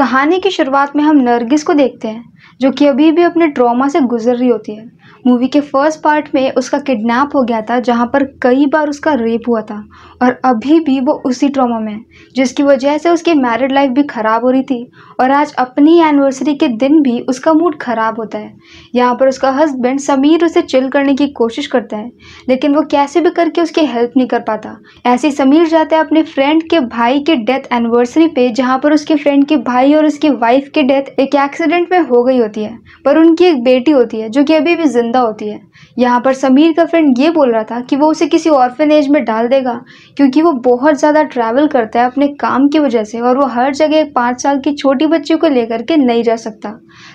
कहानी की शुरुआत में हम नरगिस को देखते हैं जो कि अभी भी अपने ट्रॉमा से गुजर रही होती है मूवी के फर्स्ट पार्ट में उसका किडनैप हो गया था जहाँ पर कई बार उसका रेप हुआ था और अभी भी वो उसी ट्रॉमा में है जिसकी वजह से उसकी मैरिड लाइफ भी ख़राब हो रही थी और आज अपनी एनिवर्सरी के दिन भी उसका मूड ख़राब होता है यहाँ पर उसका हस्बैंड समीर उसे चिल करने की कोशिश करता है लेकिन वो कैसे भी करके उसकी हेल्प नहीं कर पाता ऐसे समीर जाता है अपने फ्रेंड के भाई के डेथ एनिवर्सरी पर जहाँ पर उसके फ्रेंड के भाई भाई और उसकी वाइफ की डेथ एक एक्सीडेंट में हो गई होती है पर उनकी एक बेटी होती है जो कि अभी भी ज़िंदा होती है यहाँ पर समीर का फ्रेंड ये बोल रहा था कि वो उसे किसी ऑर्फेनेज में डाल देगा क्योंकि वो बहुत ज़्यादा ट्रैवल करता है अपने काम की वजह से और वो हर जगह एक पाँच साल की छोटी बच्ची को लेकर के नहीं जा सकता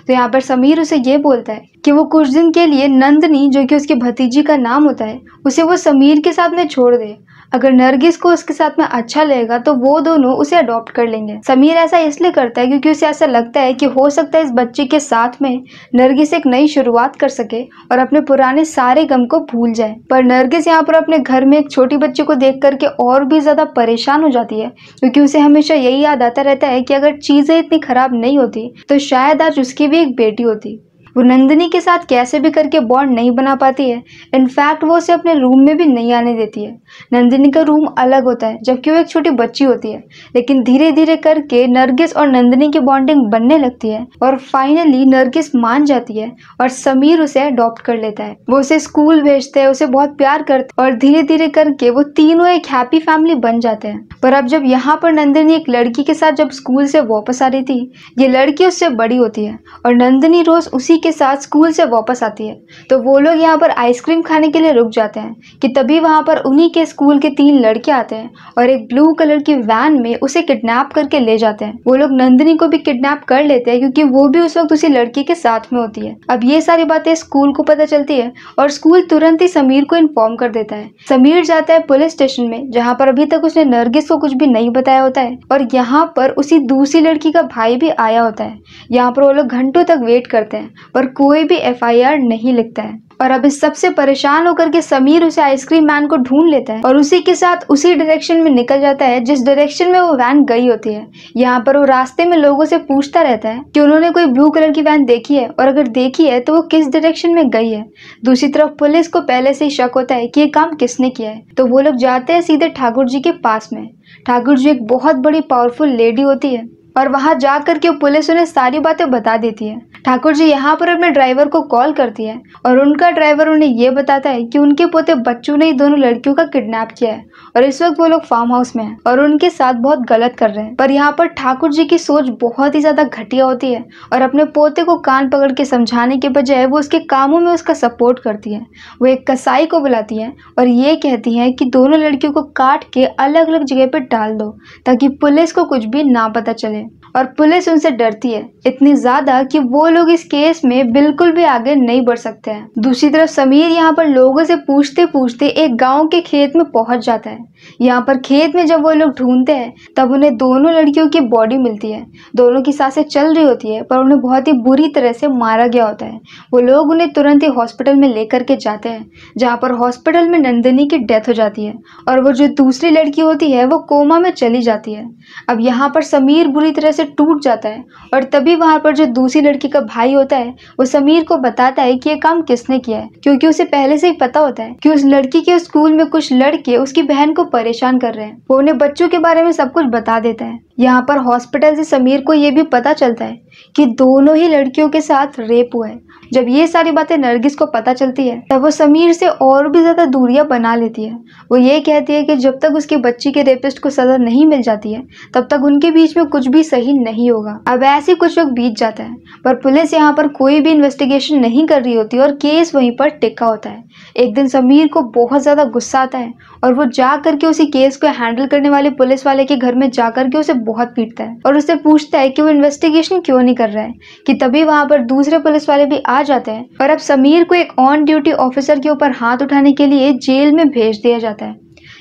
तो यहाँ पर समीर उसे ये बोलता है कि वो कुछ दिन के लिए नंदनी जो कि उसके भतीजी का नाम होता है उसे वो समीर के साथ में छोड़ दे अगर नरगिस को उसके साथ में अच्छा लगेगा तो वो दोनों उसे अडॉप्ट कर लेंगे समीर ऐसा इसलिए करता है क्योंकि उसे ऐसा लगता है कि हो सकता है इस बच्चे के साथ में नरगिस एक नई शुरुआत कर सके और अपने पुराने सारे गम को भूल जाए पर नरगिस यहाँ पर अपने घर में एक छोटी बच्ची को देख करके और भी ज़्यादा परेशान हो जाती है क्योंकि उसे हमेशा यही याद आता रहता है कि अगर चीज़ें इतनी खराब नहीं होती तो शायद आज उसकी भी एक बेटी होती वो नंदिनी के साथ कैसे भी करके बॉन्ड नहीं बना पाती है इनफैक्ट वो उसे अपने रूम में भी नहीं आने देती है नंदिनी का रूम अलग होता है जबकि वो एक छोटी बच्ची होती है लेकिन धीरे धीरे करके नरगिस और नंदिनी की बॉन्डिंग बनने लगती है और फाइनली नरगिस मान जाती है और समीर उसे अडॉप्ट कर लेता है वो उसे स्कूल भेजते हैं उसे बहुत प्यार करते और धीरे धीरे करके वो तीनों एक हैप्पी फैमिली बन जाते हैं पर अब जब यहाँ पर नंदिनी एक लड़की के साथ जब स्कूल से वापस आ रही थी ये लड़की उससे बड़ी होती है और नंदिनी रोज उसी के साथ स्कूल से वापस आती है तो वो लोग यहाँ पर आइसक्रीम खाने के लिए रुक जाते हैं कि तभी वहाँ पर उन्हीं के स्कूल के तीन लड़के आते हैं और एक ब्लू कलर की वैन में उसे किडनैप करके ले जाते हैं वो लोग नंदिनी को भी किडनैप कर लेते हैं क्योंकि वो भी उस वक्त उसी लड़की के साथ में होती है अब ये सारी बातें स्कूल को पता चलती है और स्कूल तुरंत ही समीर को इन्फॉर्म कर देता है समीर जाता है पुलिस स्टेशन में जहाँ पर अभी तक उसने नरगिस को कुछ भी नहीं बताया होता है और यहाँ पर उसी दूसरी लड़की का भाई भी आया होता है यहाँ पर वो लोग घंटों तक वेट करते हैं पर कोई भी एफआईआर नहीं लिखता है और अब इस सबसे परेशान होकर के समीर उसे आइसक्रीम मैन को ढूंढ लेता है और उसी के साथ उसी डायरेक्शन में निकल जाता है जिस डायरेक्शन में वो वैन गई होती है यहाँ पर वो रास्ते में लोगों से पूछता रहता है कि उन्होंने कोई ब्लू कलर की वैन देखी है और अगर देखी है तो वो किस डायरेक्शन में गई है दूसरी तरफ पुलिस को पहले से ही शक होता है कि ये काम किसने किया है तो वो लोग जाते हैं सीधे ठाकुर जी के पास में ठाकुर जी एक बहुत बड़ी पावरफुल लेडी होती है और वहाँ जा करके के पुलिस उन्हें सारी बातें बता देती है ठाकुर जी यहाँ पर अपने ड्राइवर को कॉल करती है और उनका ड्राइवर उन्हें ये बताता है कि उनके पोते बच्चू ने दोनों लड़कियों का किडनैप किया है और इस वक्त वो लोग फार्म हाउस में है और उनके साथ बहुत गलत कर रहे हैं पर यहाँ पर ठाकुर जी की सोच बहुत ही ज्यादा घटिया होती है और अपने पोते को कान पकड़ के समझाने के बजाय वो उसके कामों में उसका सपोर्ट करती है वो एक कसाई को बुलाती है और ये कहती है कि दोनों लड़कियों को काट के अलग अलग जगह पर डाल दो ताकि पुलिस को कुछ भी ना पता चले और पुलिस उनसे डरती है इतनी ज़्यादा कि वो लोग इस केस में बिल्कुल भी आगे नहीं बढ़ सकते हैं दूसरी तरफ समीर यहाँ पर लोगों से पूछते पूछते एक गांव के खेत में पहुंच जाता है यहाँ पर खेत में जब वो लोग ढूंढते हैं तब उन्हें दोनों लड़कियों की बॉडी मिलती है दोनों की सांसें चल रही होती है पर उन्हें बहुत ही बुरी तरह से मारा गया होता है वो लोग उन्हें तुरंत ही हॉस्पिटल में लेकर के जाते हैं जहाँ पर हॉस्पिटल में नंदिनी की डेथ हो जाती है और वो जो दूसरी लड़की होती है वो कोमा में चली जाती है अब यहाँ पर समीर बुरी तरह से टूट जाता है और तभी वहाँ पर जो दूसरी लड़की का भाई होता है वो समीर को बताता है कि ये काम किसने किया है क्योंकि उसे पहले से ही पता होता है कि उस लड़की के स्कूल में कुछ लड़के उसकी बहन को परेशान कर रहे हैं वो उन्हें बच्चों के बारे में सब कुछ बता देता है यहाँ पर हॉस्पिटल से समीर को ये भी पता चलता है कि दोनों ही लड़कियों के साथ रेप हुआ है जब ये सारी बातें नरगिस को पता चलती है तब वो समीर से और भी ज़्यादा दूरियाँ बना लेती है वो ये कहती है कि जब तक उसकी बच्ची के रेपिस्ट को सज़ा नहीं मिल जाती है तब तक उनके बीच में कुछ भी सही नहीं होगा अब ऐसे कुछ वक्त बीत जाता है पर पुलिस यहाँ पर कोई भी इन्वेस्टिगेशन नहीं कर रही होती और केस वहीं पर टिका होता है एक दिन समीर को बहुत ज़्यादा गुस्सा आता है और वो जा करके उसी केस को हैंडल करने वाले पुलिस वाले के घर में जा करके उसे बहुत पीटता है और उसे पूछता है कि वो इन्वेस्टिगेशन क्यों नहीं कर रहा है कि तभी वहाँ पर दूसरे पुलिस वाले भी आ जाते हैं और अब समीर को एक ऑन ड्यूटी ऑफिसर के ऊपर हाथ उठाने के लिए जेल में भेज दिया जाता है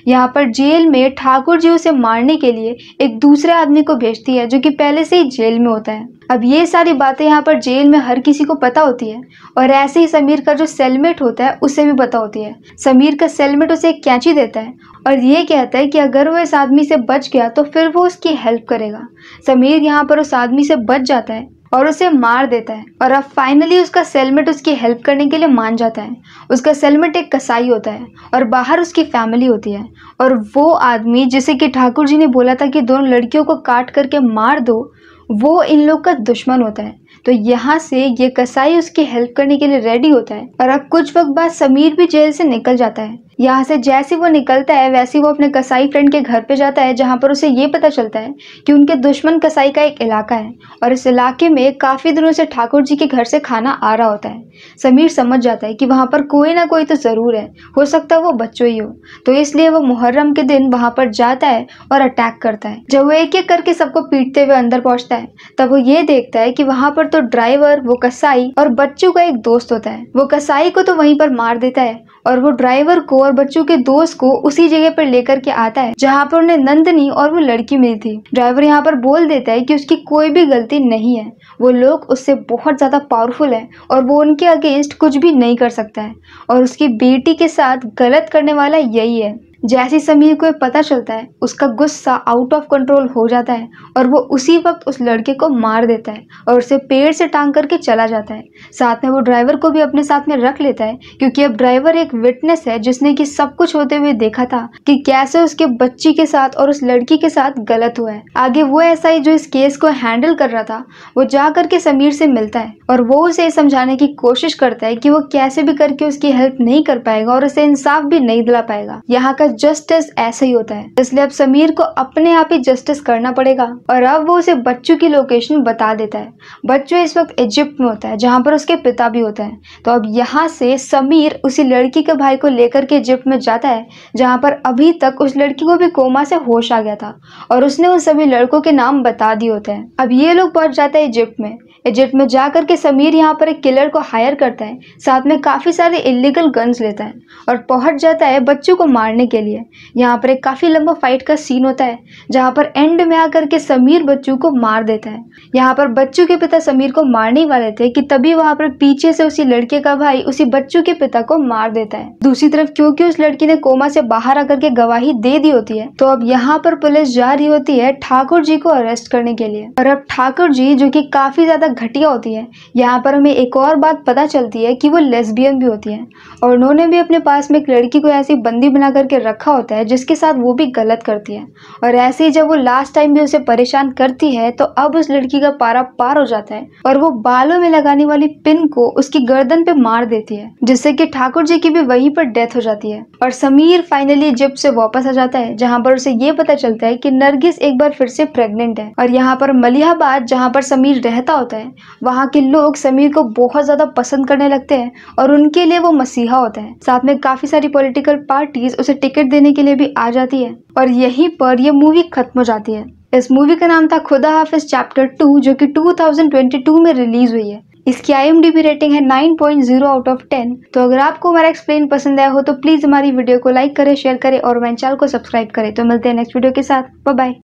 यहाँ पर जेल में ठाकुर जी उसे मारने के लिए एक दूसरे आदमी को भेजती है जो कि पहले से ही जेल में होता है अब ये सारी बातें यहाँ पर जेल में हर किसी को पता होती है और ऐसे ही समीर का जो सेलमेट होता है उसे भी पता होती है समीर का सेलमेट उसे एक कैंची देता है और ये कहता है कि अगर वो इस आदमी से बच गया तो फिर वो उसकी हेल्प करेगा समीर यहाँ पर उस आदमी से बच जाता है और उसे मार देता है और अब फाइनली उसका सेलमेट उसकी हेल्प करने के लिए मान जाता है उसका सेलमेट एक कसाई होता है और बाहर उसकी फैमिली होती है और वो आदमी जिसे कि ठाकुर जी ने बोला था कि दोनों लड़कियों को काट करके मार दो वो इन लोग का दुश्मन होता है तो यहाँ से ये कसाई उसकी हेल्प करने के लिए रेडी होता है और अब कुछ वक्त बाद समीर भी जेल से निकल जाता है यहाँ से जैसे वो निकलता है वैसे वो अपने कसाई फ्रेंड के घर पे जाता है जहाँ पर उसे ये पता चलता है कि उनके दुश्मन कसाई का एक इलाका है और इस इलाके में काफ़ी दिनों से ठाकुर जी के घर से खाना आ रहा होता है समीर समझ जाता है कि वहाँ पर कोई ना कोई तो ज़रूर है हो सकता है वो बच्चों ही हो तो इसलिए वो मुहर्रम के दिन वहाँ पर जाता है और अटैक करता है जब वो एक एक करके सबको पीटते हुए अंदर पहुँचता है तब वो ये देखता है कि वहाँ पर पर तो ड्राइवर वो कसाई और बच्चों का एक दोस्त होता है वो कसाई को तो वहीं पर मार देता है और वो ड्राइवर को और बच्चों के दोस्त को उसी जगह पर लेकर के आता है जहाँ पर उन्हें नंदनी और वो लड़की मिली थी ड्राइवर यहाँ पर बोल देता है कि उसकी कोई भी गलती नहीं है वो लोग उससे बहुत ज़्यादा पावरफुल है और वो उनके अगेंस्ट कुछ भी नहीं कर सकता है और उसकी बेटी के साथ गलत करने वाला यही है जैसे समीर को पता चलता है उसका गुस्सा आउट ऑफ कंट्रोल हो जाता है और वो उसी वक्त उस लड़के को मार देता है और उसे पेड़ से टांग करके चला जाता है साथ में वो ड्राइवर को भी अपने साथ में रख लेता है क्योंकि अब ड्राइवर एक विटनेस है जिसने कि सब कुछ होते हुए देखा था कि कैसे उसके बच्ची के साथ और उस लड़की के साथ गलत हुआ है आगे वो ऐसा ही जो इस केस को हैंडल कर रहा था वो जा करके समीर से मिलता है और वो उसे समझाने की कोशिश करता है कि वो कैसे भी करके उसकी हेल्प नहीं कर पाएगा और उसे इंसाफ भी नहीं दिला पाएगा यहाँ का जस्टिस ऐसा ही होता है इसलिए अब समीर को अपने आप ही जस्टिस करना पड़ेगा और अब वो उसे बच्चू की लोकेशन बता देता है बच्चू इस वक्त इजिप्ट में होता है जहाँ पर उसके पिता भी होते हैं तो अब यहाँ से समीर उसी लड़की के भाई को लेकर के इजिप्ट में जाता है जहाँ पर अभी तक उस लड़की को भी कोमा से होश आ गया था और उसने उन सभी लड़कों के नाम बता दिए होते हैं अब ये लोग पहुंच जाते हैं इजिप्ट में इजिप्ट में जाकर के समीर यहाँ पर एक किलर को हायर करता है साथ में काफ़ी सारे इलीगल गन्स लेता है और पहुंच जाता है बच्चों को मारने के के लिए यहाँ पर एक काफ़ी लंबा फाइट का सीन होता है जहाँ पर एंड में आकर के समीर बच्चू को मार देता है यहाँ पर बच्चू के पिता समीर को मारने वाले थे कि तभी वहाँ पर पीछे से उसी लड़के का भाई उसी बच्चू के पिता को मार देता है दूसरी तरफ क्योंकि उस लड़की ने कोमा से बाहर आकर के गवाही दे दी होती है तो अब यहाँ पर पुलिस जा रही होती है ठाकुर जी को अरेस्ट करने के लिए और अब ठाकुर जी जो की काफी ज्यादा घटिया होती है यहाँ पर हमें एक और बात पता चलती है की वो लेस्बियन भी होती है और उन्होंने भी अपने पास में एक लड़की को ऐसी बंदी बना करके रखा होता है जिसके साथ वो भी गलत करती है और ऐसे ही जब वो लास्ट टाइम भी उसे परेशान करती है तो अब उस लड़की का पारा पार हो जाता है और वो बालों में लगाने वाली पिन को उसकी गर्दन पे मार देती है जिससे कि ठाकुर जी की भी वहीं पर डेथ हो जाती है और समीर फाइनली जिप से वापस आ जाता है जहाँ पर उसे ये पता चलता है की नरगिस एक बार फिर से प्रेगनेंट है और यहाँ पर मलिहाबाद जहाँ पर समीर रहता होता है वहाँ के लोग समीर को बहुत ज्यादा पसंद करने लगते है और उनके लिए वो मसीहा होता है साथ में काफी सारी पॉलिटिकल पार्टीज उसे टिकट टिकट देने के लिए भी आ जाती है और यहीं पर यह मूवी खत्म हो जाती है इस मूवी का नाम था खुदा हाफिज चैप्टर टू जो कि 2022 में रिलीज हुई है इसकी आई रेटिंग है 9.0 आउट ऑफ 10 तो अगर आपको हमारा एक्सप्लेन पसंद आया हो तो प्लीज़ हमारी वीडियो को लाइक करें शेयर करें और मैं चैनल को सब्सक्राइब करें तो मिलते हैं नेक्स्ट वीडियो के साथ बाय